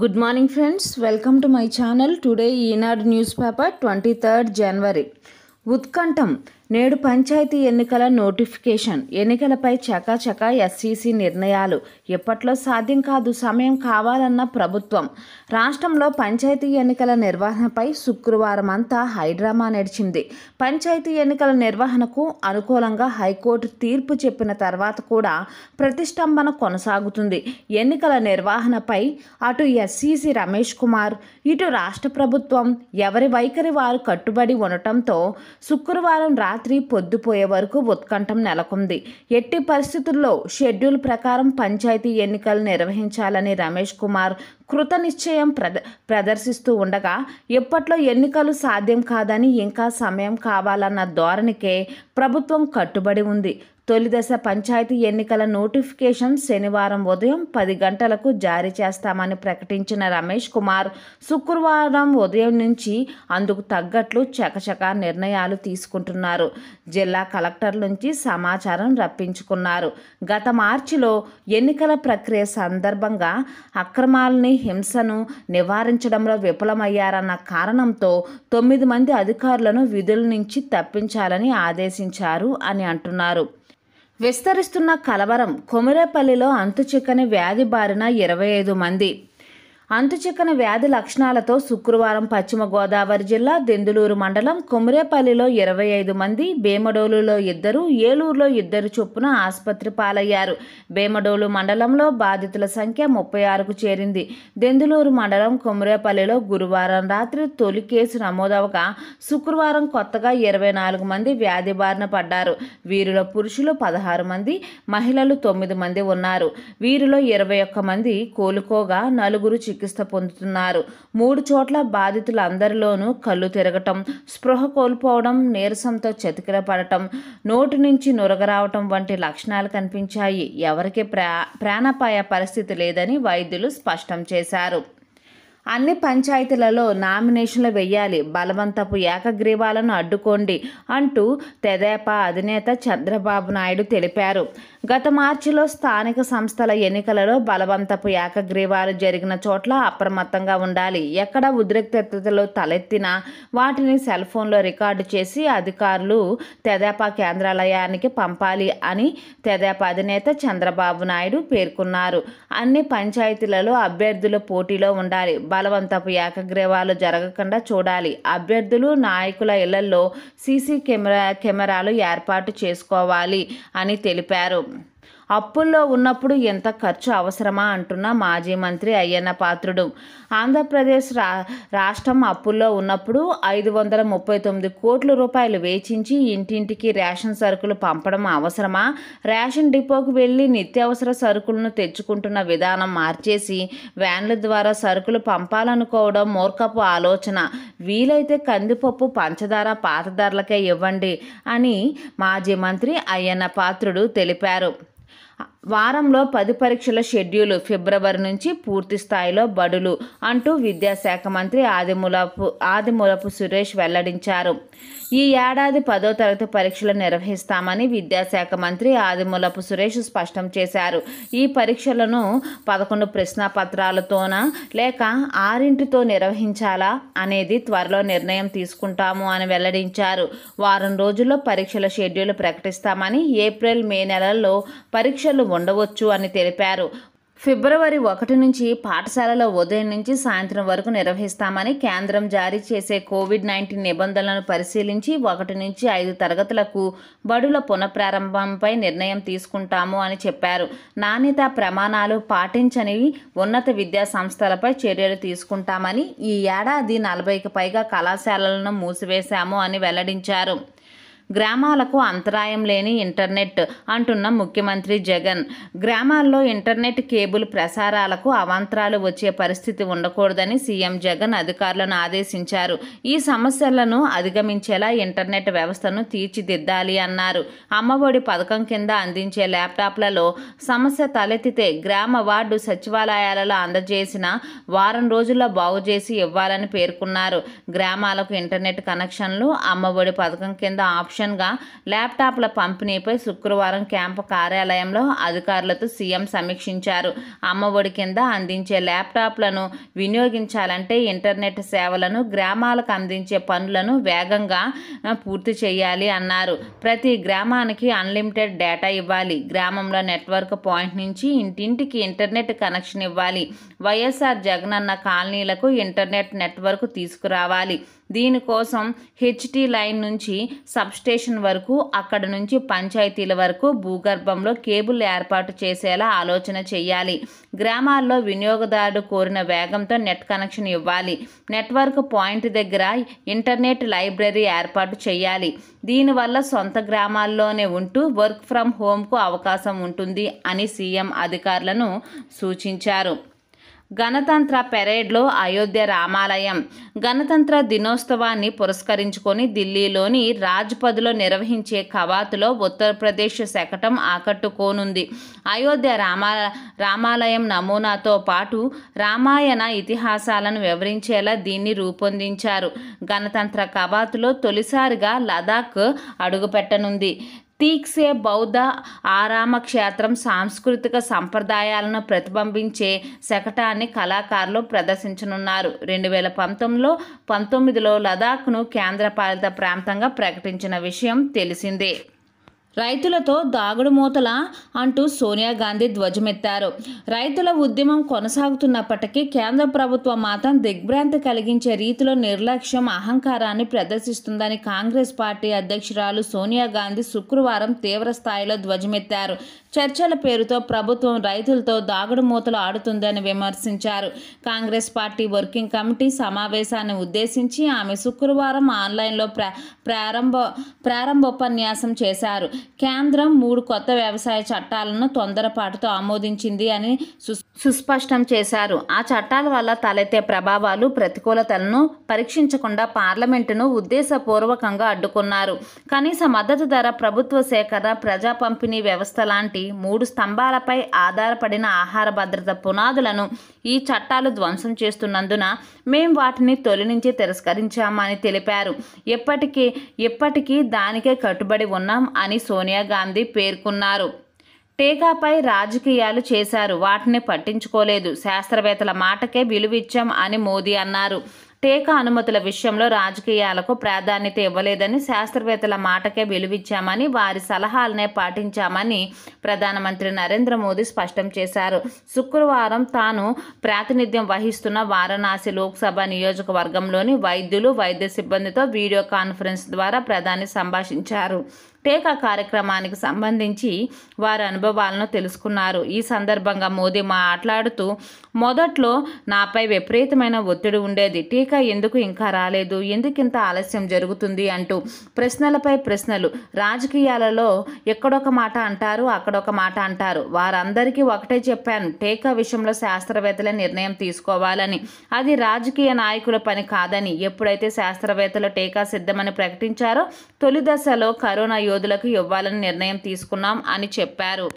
good morning friends welcome to my channel today Eenadu news paper twenty third జనవరి ఉత్కంఠం నేడు పంచాయతీ ఎన్నికల నోటిఫికేషన్ ఎన్నికలపై చకాచకా ఎస్సీసీ నిర్ణయాలు ఎప్పట్లో సాధ్యం కాదు సమయం కావాలన్న ప్రభుత్వం రాష్ట్రంలో పంచాయతీ ఎన్నికల నిర్వహణపై శుక్రవారం అంతా హైడ్రామా నడిచింది పంచాయతీ ఎన్నికల నిర్వహణకు అనుకూలంగా హైకోర్టు తీర్పు చెప్పిన తర్వాత కూడా ప్రతిష్టంభన కొనసాగుతుంది ఎన్నికల నిర్వహణపై అటు ఎస్సీసీ రమేష్ కుమార్ ఇటు రాష్ట్ర ప్రభుత్వం ఎవరి వైఖరి వారు కట్టుబడి ఉండటంతో శుక్రవారం రాత్రి రాత్రి పొద్దుపోయే వరకు ఉత్కంఠం నెలకొంది ఎట్టి పరిస్థితుల్లో షెడ్యూల్ ప్రకారం పంచాయతీ ఎన్నికలు నిర్వహించాలని రమేష్ కుమార్ కృత నిశ్చయం ప్రద ప్రదర్శిస్తూ ఉండగా ఇప్పట్లో ఎన్నికలు సాధ్యం కాదని ఇంకా సమయం కావాలన్న ధోరణికే ప్రభుత్వం కట్టుబడి ఉంది తొలిదశ పంచాయతీ ఎన్నికల నోటిఫికేషన్ శనివారం ఉదయం పది గంటలకు జారీ చేస్తామని ప్రకటించిన రమేష్ కుమార్ శుక్రవారం ఉదయం నుంచి అందుకు తగ్గట్లు చకచక నిర్ణయాలు తీసుకుంటున్నారు జిల్లా కలెక్టర్ నుంచి సమాచారం రప్పించుకున్నారు గత మార్చిలో ఎన్నికల ప్రక్రియ సందర్భంగా అక్రమాలని హింసను నివారించడంలో విఫలమయ్యారన్న కారణంతో తొమ్మిది మంది అధికారులను విధుల నుంచి తప్పించాలని ఆదేశించారు అని అంటున్నారు విస్తరిస్తున్న కలవరం అంతు అంతుచిక్కని వ్యాధి బారిన ఇరవై ఐదు మంది అంతుచిక్కన వ్యాధి లక్షణాలతో శుక్రవారం పశ్చిమ గోదావరి జిల్లా దెందులూరు మండలం కొమరేపల్లిలో ఇరవై ఐదు మంది భీమడోలులో ఇద్దరు ఏలూరులో ఇద్దరు చొప్పున ఆసుపత్రి పాలయ్యారు భీమడోలు మండలంలో బాధితుల సంఖ్య ముప్పై ఆరుకు చేరింది దెందులూరు మండలం కొమరేపల్లిలో గురువారం రాత్రి తొలి కేసు నమోదవగా శుక్రవారం కొత్తగా ఇరవై నాలుగు మంది వ్యాధి బారిన పడ్డారు వీరిలో పురుషులు పదహారు మంది మహిళలు తొమ్మిది మంది ఉన్నారు వీరిలో ఇరవై ఒక్క మంది కోలుకోగా నలుగురు చికిత్స చికిత్స పొందుతున్నారు మూడు చోట్ల బాధితులందరిలోనూ కళ్ళు తిరగటం స్పృహ కోల్పోవడం నీరసంతో చతికిల పడటం నోటి నుంచి నురగరావటం వంటి లక్షణాలు కనిపించాయి ఎవరికి ప్రా ప్రాణాపాయ పరిస్థితి లేదని వైద్యులు స్పష్టం చేశారు అన్ని పంచాయతీలలో నామినేషన్లు వెయ్యాలి బలవంతపు ఏకగ్రీవాలను అడ్డుకోండి అంటూ తెదేపా అధినేత చంద్రబాబు నాయుడు తెలిపారు గత మార్చిలో స్థానిక సంస్థల ఎన్నికలలో బలవంతపు ఏకగ్రీవాలు జరిగిన చోట్ల అప్రమత్తంగా ఉండాలి ఎక్కడ ఉద్రిక్తతలు తలెత్తినా వాటిని సెల్ ఫోన్లో రికార్డు చేసి అధికారులు తెదేపా కేంద్రాలయానికి పంపాలి అని తెదేపా అధినేత చంద్రబాబు నాయుడు పేర్కొన్నారు అన్ని పంచాయతీలలో అభ్యర్థులు పోటీలో ఉండాలి బలవంతపు ఏకగ్రీవాలు జరగకుండా చూడాలి అభ్యర్థులు నాయకుల ఇళ్లలో సీసీ కెమెరా కెమెరాలు ఏర్పాటు చేసుకోవాలి అని తెలిపారు అప్పుల్లో ఉన్నప్పుడు ఎంత ఖర్చు అవసరమా అంటున్న మాజీ మంత్రి అయ్యన్న పాత్రుడు ఆంధ్రప్రదేశ్ రా రాష్ట్రం అప్పుల్లో ఉన్నప్పుడు ఐదు వందల ముప్పై తొమ్మిది కోట్ల రూపాయలు వేచించి ఇంటింటికి రేషన్ సరుకులు పంపడం అవసరమా రేషన్ డిపోకు వెళ్ళి నిత్యావసర సరుకులను తెచ్చుకుంటున్న విధానం మార్చేసి వ్యాన్ల ద్వారా సరుకులు పంపాలనుకోవడం మూర్ఖపు ఆలోచన వీలైతే కందిపప్పు పంచదార పాత ధరలకే ఇవ్వండి అని మాజీ మంత్రి అయ్యన్న పాత్రుడు తెలిపారు 好。వారంలో పది పరీక్షల షెడ్యూల్ ఫిబ్రవరి నుంచి పూర్తి స్థాయిలో బడులు అంటూ విద్యాశాఖ మంత్రి ఆదిమూలపు ఆదిమూలపు సురేష్ వెల్లడించారు ఈ ఏడాది పదో తరగతి పరీక్షలు నిర్వహిస్తామని విద్యాశాఖ మంత్రి ఆదిమూలపు సురేష్ స్పష్టం చేశారు ఈ పరీక్షలను పదకొండు ప్రశ్నాపత్రాలతోనా లేక ఆరింటితో నిర్వహించాలా అనేది త్వరలో నిర్ణయం తీసుకుంటాము అని వెల్లడించారు వారం రోజుల్లో పరీక్షల షెడ్యూల్ ప్రకటిస్తామని ఏప్రిల్ మే నెలల్లో పరీక్షలు ఉండవచ్చు అని తెలిపారు ఫిబ్రవరి ఒకటి నుంచి పాఠశాలలో ఉదయం నుంచి సాయంత్రం వరకు నిర్వహిస్తామని కేంద్రం జారీ చేసే కోవిడ్ నైన్టీన్ నిబంధనలను పరిశీలించి ఒకటి నుంచి ఐదు తరగతులకు బడుల పునఃప్రారంభంపై నిర్ణయం తీసుకుంటాము అని చెప్పారు నాణ్యత ప్రమాణాలు పాటించని ఉన్నత విద్యా సంస్థలపై చర్యలు తీసుకుంటామని ఈ ఏడాది నలభైకి పైగా కళాశాలలను మూసివేశాము అని వెల్లడించారు గ్రామాలకు అంతరాయం లేని ఇంటర్నెట్ అంటున్న ముఖ్యమంత్రి జగన్ గ్రామాల్లో ఇంటర్నెట్ కేబుల్ ప్రసారాలకు అవాంతరాలు వచ్చే పరిస్థితి ఉండకూడదని సీఎం జగన్ అధికారులను ఆదేశించారు ఈ సమస్యలను అధిగమించేలా ఇంటర్నెట్ వ్యవస్థను తీర్చిదిద్దాలి అన్నారు అమ్మఒడి పథకం కింద అందించే ల్యాప్టాప్లలో సమస్య తలెత్తితే గ్రామ వార్డు సచివాలయాలలో అందజేసిన వారం రోజుల్లో బాగు చేసి ఇవ్వాలని పేర్కొన్నారు గ్రామాలకు ఇంటర్నెట్ కనెక్షన్లు అమ్మఒడి పథకం కింద ఆప్షన్ కమిషన్గా ల్యాప్టాప్ల పంపిణీపై శుక్రవారం క్యాంపు కార్యాలయంలో అధికారులతో సీఎం సమీక్షించారు అమ్మఒడి కింద అందించే ల్యాప్టాప్లను వినియోగించాలంటే ఇంటర్నెట్ సేవలను గ్రామాలకు అందించే పనులను వేగంగా పూర్తి చేయాలి అన్నారు ప్రతి గ్రామానికి అన్లిమిటెడ్ డేటా ఇవ్వాలి గ్రామంలో నెట్వర్క్ పాయింట్ నుంచి ఇంటింటికి ఇంటర్నెట్ కనెక్షన్ ఇవ్వాలి వైఎస్ఆర్ జగనన్న కాలనీలకు ఇంటర్నెట్ నెట్వర్క్ తీసుకురావాలి దీనికోసం హెచ్టీ లైన్ నుంచి సబ్స్టా స్టేషన్ వరకు అక్కడ నుంచి పంచాయతీల వరకు భూగర్భంలో కేబుల్ ఏర్పాటు చేసేలా ఆలోచన చేయాలి గ్రామాల్లో వినియోగదారుడు కోరిన వేగంతో నెట్ కనెక్షన్ ఇవ్వాలి నెట్వర్క్ పాయింట్ దగ్గర ఇంటర్నెట్ లైబ్రరీ ఏర్పాటు చేయాలి దీనివల్ల సొంత గ్రామాల్లోనే ఉంటూ వర్క్ ఫ్రమ్ హోమ్కు అవకాశం ఉంటుంది అని సీఎం అధికారులను సూచించారు గణతంత్ర పెరేడ్లో అయోధ్య రామాలయం గణతంత్ర దినోత్సవాన్ని పురస్కరించుకొని ఢిల్లీలోని రాజ్పథ్లో నిర్వహించే కవాతులో ఉత్తరప్రదేశ్ శకటం ఆకట్టుకోనుంది అయోధ్య రామా రామాలయం నమూనాతో పాటు రామాయణ ఇతిహాసాలను వివరించేలా దీన్ని రూపొందించారు గణతంత్ర కవాతులో తొలిసారిగా లదాఖ్ అడుగుపెట్టనుంది తీక్సే బౌద్ధ ఆరామ క్షేత్రం సాంస్కృతిక సంప్రదాయాలను ప్రతిబింబించే శకటాన్ని కళాకారులు ప్రదర్శించనున్నారు రెండు వేల పంతొమ్మిదిలో పంతొమ్మిదిలో లదాఖ్ను కేంద్రపాలిత ప్రాంతంగా ప్రకటించిన విషయం తెలిసిందే రైతులతో దాగుడు మూతల అంటూ సోనియా గాంధీ ధ్వజమెత్తారు రైతుల ఉద్యమం కొనసాగుతున్నప్పటికీ కేంద్ర ప్రభుత్వం మాత్రం దిగ్భ్రాంతి కలిగించే రీతిలో నిర్లక్ష్యం అహంకారాన్ని ప్రదర్శిస్తుందని కాంగ్రెస్ పార్టీ అధ్యక్షురాలు సోనియా గాంధీ శుక్రవారం తీవ్ర స్థాయిలో ధ్వజమెత్తారు చర్చల పేరుతో ప్రభుత్వం రైతులతో దాగుడు మూతలు ఆడుతుందని విమర్శించారు కాంగ్రెస్ పార్టీ వర్కింగ్ కమిటీ సమావేశాన్ని ఉద్దేశించి ఆమె శుక్రవారం ఆన్లైన్లో ప్ర ప్రారంభ ప్రారంభోపన్యాసం చేశారు కేంద్రం మూడు కొత్త వ్యవసాయ చట్టాలను తొందరపాటుతో ఆమోదించింది అని సుస్పష్టం చేశారు ఆ చట్టాల వల్ల తలెత్తే ప్రభావాలు ప్రతికూలతలను పరీక్షించకుండా పార్లమెంటును ఉద్దేశపూర్వకంగా అడ్డుకున్నారు కనీస మద్దతు ధర ప్రభుత్వ సేకరణ ప్రజా పంపిణీ వ్యవస్థ లాంటి మూడు స్తంభాలపై ఆధారపడిన ఆహార భద్రత పునాదులను ఈ చట్టాలు ధ్వంసం చేస్తున్నందున మేం వాటిని తొలి నుంచి తిరస్కరించామని తెలిపారు ఎప్పటికీ ఎప్పటికీ దానికే కట్టుబడి ఉన్నాం అని సోనియా గాంధీ పేర్కొన్నారు టీకాపై రాజకీయాలు చేశారు వాటిని పట్టించుకోలేదు శాస్త్రవేత్తల మాటకే విలువిచ్చాం అని మోదీ అన్నారు టీకా అనుమతుల విషయంలో రాజకీయాలకు ప్రాధాన్యత ఇవ్వలేదని శాస్త్రవేత్తల మాటకే విలువిచ్చామని వారి సలహాలనే పాటించామని ప్రధానమంత్రి నరేంద్ర మోదీ స్పష్టం చేశారు శుక్రవారం తాను ప్రాతినిధ్యం వహిస్తున్న వారణాసి లోక్సభ నియోజకవర్గంలోని వైద్యులు వైద్య సిబ్బందితో వీడియో కాన్ఫరెన్స్ ద్వారా ప్రధాని సంభాషించారు టేకా కార్యక్రమానికి సంబంధించి వారి అనుభవాలను తెలుసుకున్నారు ఈ సందర్భంగా మోదీ మాట్లాడుతూ మొదట్లో నాపై విపరీతమైన ఒత్తిడి ఉండేది టీకా ఎందుకు ఇంకా రాలేదు ఎందుకింత ఆలస్యం జరుగుతుంది అంటూ ప్రశ్నలపై ప్రశ్నలు రాజకీయాలలో ఎక్కడొక మాట అంటారు అక్కడొక మాట అంటారు వారందరికీ ఒకటే చెప్పాను టీకా విషయంలో శాస్త్రవేత్తల నిర్ణయం తీసుకోవాలని అది రాజకీయ నాయకుల పని కాదని ఎప్పుడైతే శాస్త్రవేత్తలు టీకా సిద్ధమని ప్రకటించారో తొలి దశలో కరోనా యోధులకు ఇవ్వాలని నిర్ణయం తీసుకున్నాం అని చెప్పారు